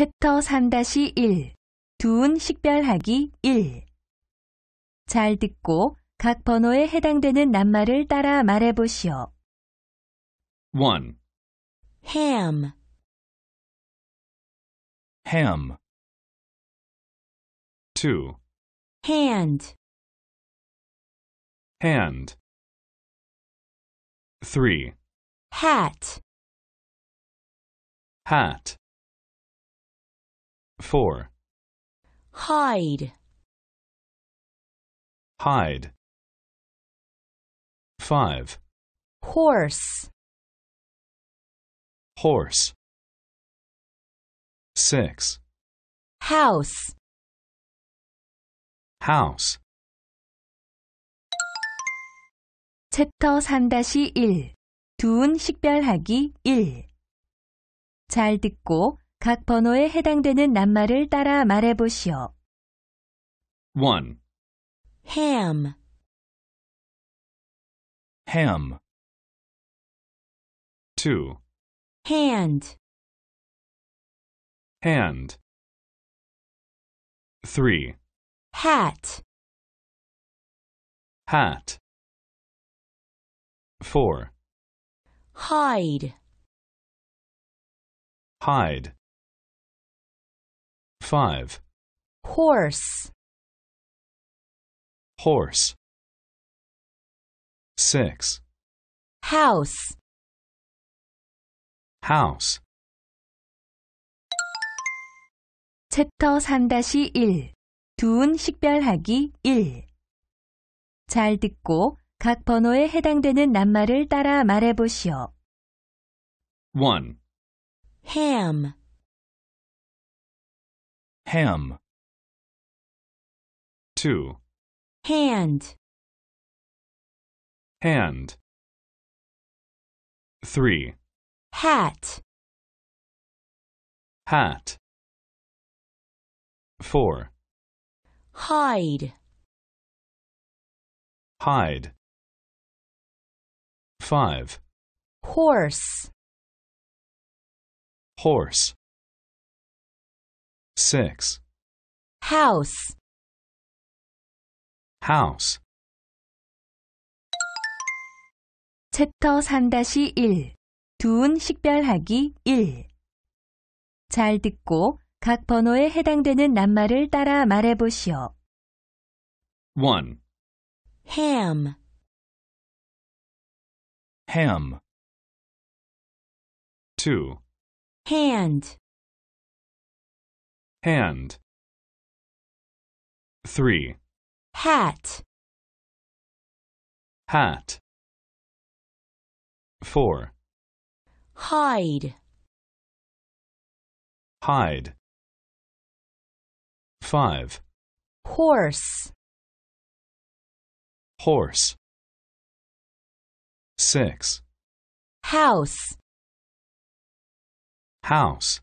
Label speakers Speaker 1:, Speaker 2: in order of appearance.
Speaker 1: 챕터 3-1 두운 식별하기 1 잘 듣고 각 번호에 해당되는 낱말을 따라 말해보시오. 1. ham
Speaker 2: ham 2. hand hand 3. hat hat 4. Hide. Hide. 5. Horse. Horse. 6. House. House.
Speaker 1: 챕터 3-1 두운 식별하기 1. 잘 듣고 각 번호에 해당되는 낱말을 따라 말해 보시오. 1. ham,
Speaker 2: Ham. 2. hand, Hand. 3. hat, Hat. 4. hide, Hide. 5. horse horse 6. house house
Speaker 1: 챕터 3-1 두운 식별하기 1. 잘 듣고 각 번호에 해당되는 낱말을 따라 말해보시오.
Speaker 2: 1. ham ham 2 hand hand 3 hat hat 4 hide hide 5 horse horse 6. house house
Speaker 1: 챕터 3-1 두운 식별하기 1. 잘 듣고 각 번호에 해당되는 낱말을 따라 말해보시오. 1. ham
Speaker 2: ham 2. hand hand 3 hat hat 4 hide hide 5 horse horse 6 house house